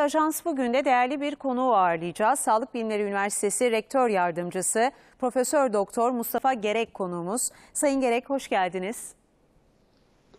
Ajans bugün de değerli bir konuğu ağırlayacağız. Sağlık Bilimleri Üniversitesi Rektör Yardımcısı Profesör Doktor Mustafa Gerek konuğumuz. Sayın Gerek hoş geldiniz.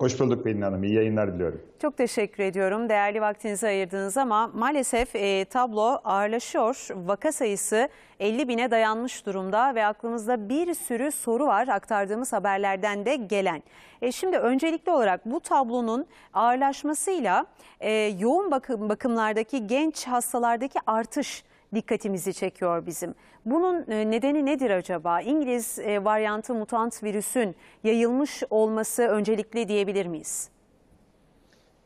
Hoş bulduk Pelin Hanım. İyi yayınlar diliyorum. Çok teşekkür ediyorum. Değerli vaktinizi ayırdınız ama maalesef e, tablo ağırlaşıyor. Vaka sayısı 50 bine dayanmış durumda ve aklımızda bir sürü soru var aktardığımız haberlerden de gelen. E, şimdi öncelikli olarak bu tablonun ağırlaşmasıyla e, yoğun bakım, bakımlardaki genç hastalardaki artış dikkatimizi çekiyor bizim. Bunun e, nedeni nedir acaba? İngiliz e, varyantı mutant virüsün yayılmış olması öncelikli diyebilir miyiz?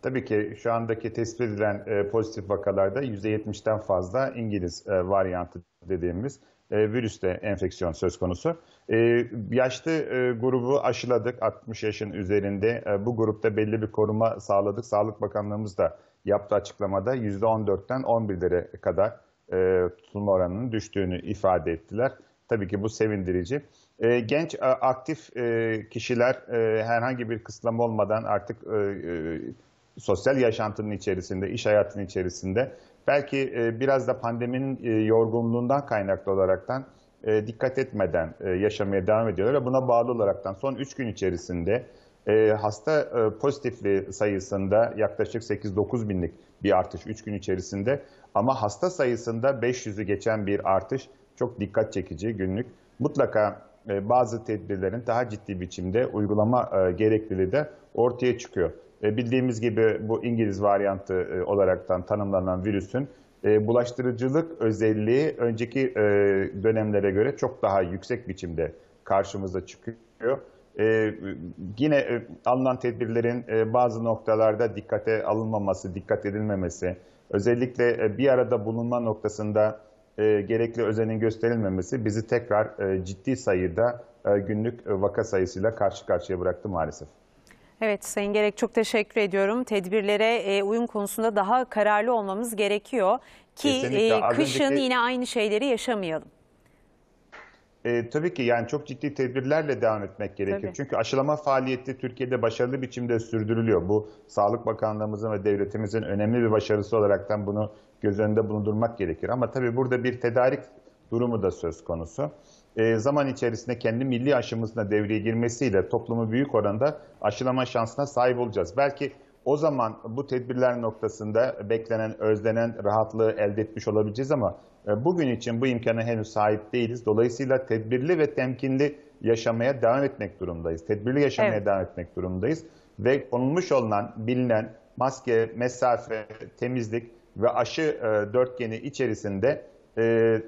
Tabii ki şu andaki tespit edilen e, pozitif vakalarda %70'den fazla İngiliz e, varyantı dediğimiz virüste enfeksiyon söz konusu. yaşlı grubu aşıladık 60 yaşın üzerinde. bu grupta belli bir koruma sağladık. Sağlık Bakanlığımız da yaptığı açıklamada %14'ten 11'lere kadar e, tutulma oranının düştüğünü ifade ettiler. Tabii ki bu sevindirici. E, genç a, e, aktif e, kişiler e, herhangi bir kısıtlama olmadan artık e, e, sosyal yaşantının içerisinde, iş hayatının içerisinde belki e, biraz da pandeminin e, yorgunluğundan kaynaklı olaraktan e, dikkat etmeden e, yaşamaya devam ediyorlar ve buna bağlı olaraktan son 3 gün içerisinde e, hasta e, pozitifli sayısında yaklaşık 8-9 binlik bir artış 3 gün içerisinde ama hasta sayısında 500'ü geçen bir artış çok dikkat çekici günlük. Mutlaka e, bazı tedbirlerin daha ciddi biçimde uygulama e, gerekliliği de ortaya çıkıyor. E, bildiğimiz gibi bu İngiliz varyantı e, olaraktan tanımlanan virüsün e, bulaştırıcılık özelliği önceki e, dönemlere göre çok daha yüksek biçimde karşımıza çıkıyor. E, yine e, alınan tedbirlerin e, bazı noktalarda dikkate alınmaması, dikkat edilmemesi, özellikle e, bir arada bulunma noktasında e, gerekli özenin gösterilmemesi bizi tekrar e, ciddi sayıda e, günlük e, vaka sayısıyla karşı karşıya bıraktı maalesef. Evet Sayın Gerek çok teşekkür ediyorum. Tedbirlere e, uyum konusunda daha kararlı olmamız gerekiyor ki e, kışın önceki... yine aynı şeyleri yaşamayalım. E, tabii ki yani çok ciddi tedbirlerle devam etmek gerekir. Tabii. Çünkü aşılama faaliyeti Türkiye'de başarılı biçimde sürdürülüyor. Bu Sağlık Bakanlığımızın ve devletimizin önemli bir başarısı olaraktan bunu göz önünde bulundurmak gerekir. Ama tabii burada bir tedarik durumu da söz konusu. E, zaman içerisinde kendi milli aşımızla devreye girmesiyle toplumu büyük oranda aşılama şansına sahip olacağız. Belki o zaman bu tedbirler noktasında beklenen, özlenen rahatlığı elde etmiş olabileceğiz ama e, bugün için bu imkana henüz sahip değiliz. Dolayısıyla tedbirli ve temkinli yaşamaya devam etmek durumdayız. Tedbirli yaşamaya evet. devam etmek durumdayız. Ve konulmuş olan, bilinen maske, mesafe, temizlik ve aşı e, dörtgeni içerisinde e,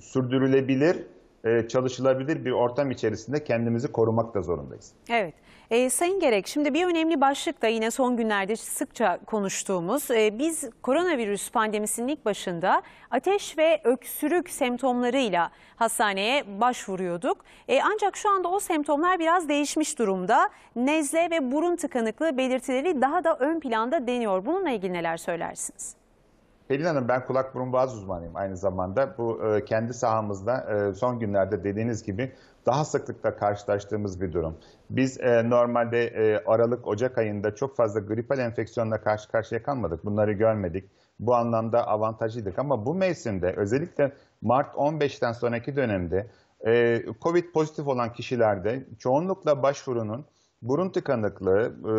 sürdürülebilir, e, çalışılabilir bir ortam içerisinde kendimizi korumak da zorundayız. Evet. E, Sayın Gerek, şimdi bir önemli başlık da yine son günlerde sıkça konuştuğumuz. E, biz koronavirüs pandemisinin ilk başında ateş ve öksürük semptomlarıyla hastaneye başvuruyorduk. E, ancak şu anda o semptomlar biraz değişmiş durumda. Nezle ve burun tıkanıklığı belirtileri daha da ön planda deniyor. Bununla ilgili neler söylersiniz? Pelin Hanım ben kulak burun boğaz uzmanıyım aynı zamanda. Bu e, kendi sahamızda e, son günlerde dediğiniz gibi daha sıklıkla karşılaştığımız bir durum. Biz e, normalde e, Aralık-Ocak ayında çok fazla gripal enfeksiyonla karşı karşıya kalmadık. Bunları görmedik. Bu anlamda avantajlıydık ama bu mevsimde özellikle Mart 15'ten sonraki dönemde e, COVID pozitif olan kişilerde çoğunlukla başvurunun burun tıkanıklığı, e,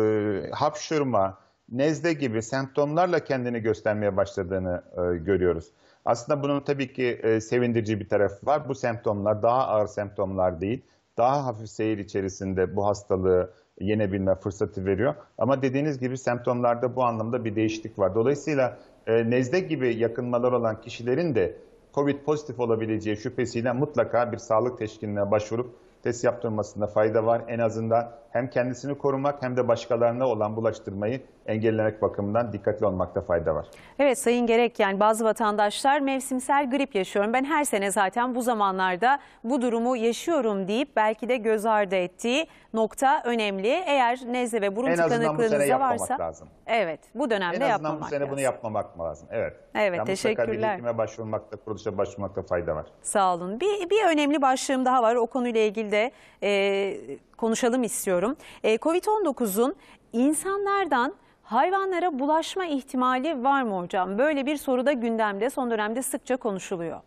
hapşırma, nezle gibi semptomlarla kendini göstermeye başladığını e, görüyoruz. Aslında bunun tabii ki e, sevindirici bir tarafı var. Bu semptomlar daha ağır semptomlar değil. Daha hafif seyir içerisinde bu hastalığı yenebilme fırsatı veriyor. Ama dediğiniz gibi semptomlarda bu anlamda bir değişiklik var. Dolayısıyla e, nezle gibi yakınmalar olan kişilerin de COVID pozitif olabileceği şüphesiyle mutlaka bir sağlık teşkiline başvurup test yaptırmasında fayda var. En azından hem kendisini korumak hem de başkalarına olan bulaştırmayı engellemek bakımından dikkatli olmakta fayda var. Evet Sayın Gerek yani bazı vatandaşlar mevsimsel grip yaşıyorum. Ben her sene zaten bu zamanlarda bu durumu yaşıyorum deyip belki de göz ardı ettiği nokta önemli. Eğer nezle ve burun tıkanıklığınız varsa. lazım. Evet bu dönemde yapmamak lazım. En azından bu sene lazım. bunu yapmamak lazım. Evet. Evet Yalnız teşekkürler. Hekime başvurmakta, kuruluşa başvurmakta fayda var. Sağ olun. Bir, bir önemli başlığım daha var o konuyla ilgili şekilde e, konuşalım istiyorum. E, Covid-19'un insanlardan hayvanlara bulaşma ihtimali var mı hocam? Böyle bir soru da gündemde son dönemde sıkça konuşuluyor.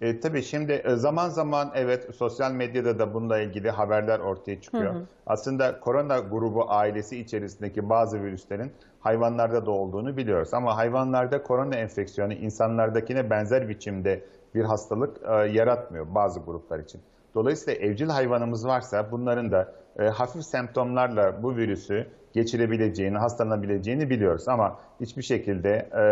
E, tabii şimdi e, zaman zaman evet sosyal medyada da bununla ilgili haberler ortaya çıkıyor. Hı hı. Aslında korona grubu ailesi içerisindeki bazı virüslerin hayvanlarda da olduğunu biliyoruz. Ama hayvanlarda korona enfeksiyonu insanlardakine benzer biçimde bir hastalık e, yaratmıyor bazı gruplar için. Dolayısıyla evcil hayvanımız varsa bunların da e, hafif semptomlarla bu virüsü geçirebileceğini, hastalanabileceğini biliyoruz. Ama hiçbir şekilde e,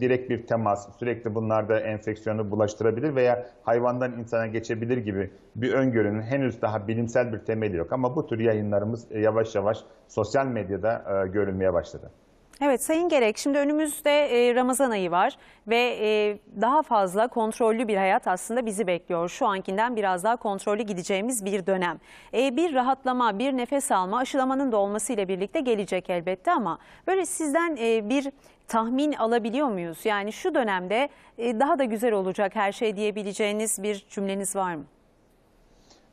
direkt bir temas, sürekli bunlarda enfeksiyonu bulaştırabilir veya hayvandan insana geçebilir gibi bir öngörünün henüz daha bilimsel bir temeli yok. Ama bu tür yayınlarımız e, yavaş yavaş sosyal medyada e, görülmeye başladı. Evet Sayın Gerek şimdi önümüzde e, Ramazan ayı var ve e, daha fazla kontrollü bir hayat aslında bizi bekliyor. Şu ankinden biraz daha kontrollü gideceğimiz bir dönem. E, bir rahatlama, bir nefes alma aşılamanın da olmasıyla birlikte gelecek elbette ama böyle sizden bir tahmin alabiliyor muyuz? Yani şu dönemde daha da güzel olacak her şey diyebileceğiniz bir cümleniz var mı?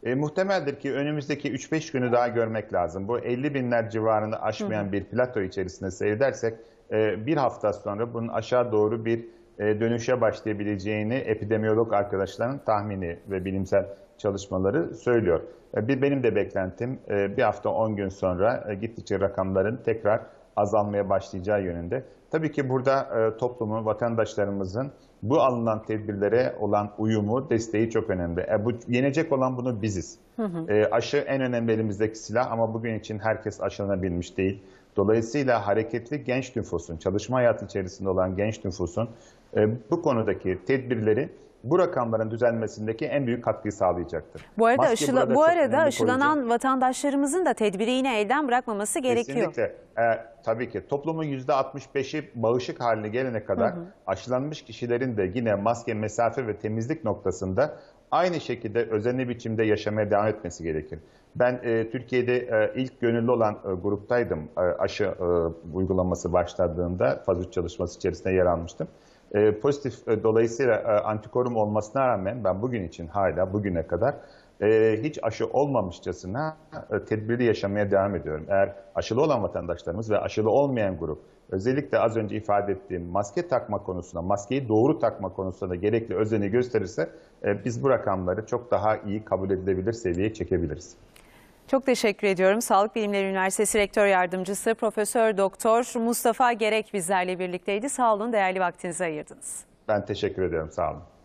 E, muhtemeldir ki önümüzdeki 3-5 günü daha görmek lazım. Bu 50 binler civarını aşmayan hı hı. bir plato içerisinde seyredersek e, bir hafta sonra bunun aşağı doğru bir e, dönüşe başlayabileceğini epidemiyolog arkadaşların tahmini ve bilimsel çalışmaları söylüyor. E, bir benim de beklentim e, bir hafta 10 gün sonra e, gittikçe rakamların tekrar azalmaya başlayacağı yönünde. Tabii ki burada e, toplumun, vatandaşlarımızın bu alınan tedbirlere olan uyumu, desteği çok önemli. E, bu yenecek olan bunu biziz. Hı hı. E, aşı en önemli elimizdeki silah ama bugün için herkes aşılanabilmiş değil. Dolayısıyla hareketli genç nüfusun, çalışma hayatı içerisinde olan genç nüfusun e, bu konudaki tedbirleri bu rakamların düzelmesindeki en büyük katkıyı sağlayacaktır. Bu arada, aşıla, bu arada aşılanan vatandaşlarımızın da tedbiri yine elden bırakmaması gerekiyor. Kesinlikle. Ee, tabii ki toplumun %65'i bağışık haline gelene kadar hı hı. aşılanmış kişilerin de yine maske, mesafe ve temizlik noktasında aynı şekilde özenli biçimde yaşamaya devam etmesi gerekir. Ben e, Türkiye'de e, ilk gönüllü olan e, gruptaydım e, aşı e, uygulaması başladığında faz 3 çalışması içerisinde yer almıştım e, pozitif e, dolayısıyla e, antikorum olmasına rağmen ben bugün için hala bugüne kadar e, hiç aşı olmamışçasına e, tedbirli yaşamaya devam ediyorum. Eğer aşılı olan vatandaşlarımız ve aşılı olmayan grup özellikle az önce ifade ettiğim maske takma konusunda, maskeyi doğru takma konusunda gerekli özeni gösterirse e, biz bu rakamları çok daha iyi kabul edilebilir seviyeye çekebiliriz. Çok teşekkür ediyorum. Sağlık Bilimleri Üniversitesi Rektör Yardımcısı Profesör Doktor Mustafa Gerek bizlerle birlikteydi. Sağ olun değerli vaktinizi ayırdınız. Ben teşekkür ediyorum. Sağ olun.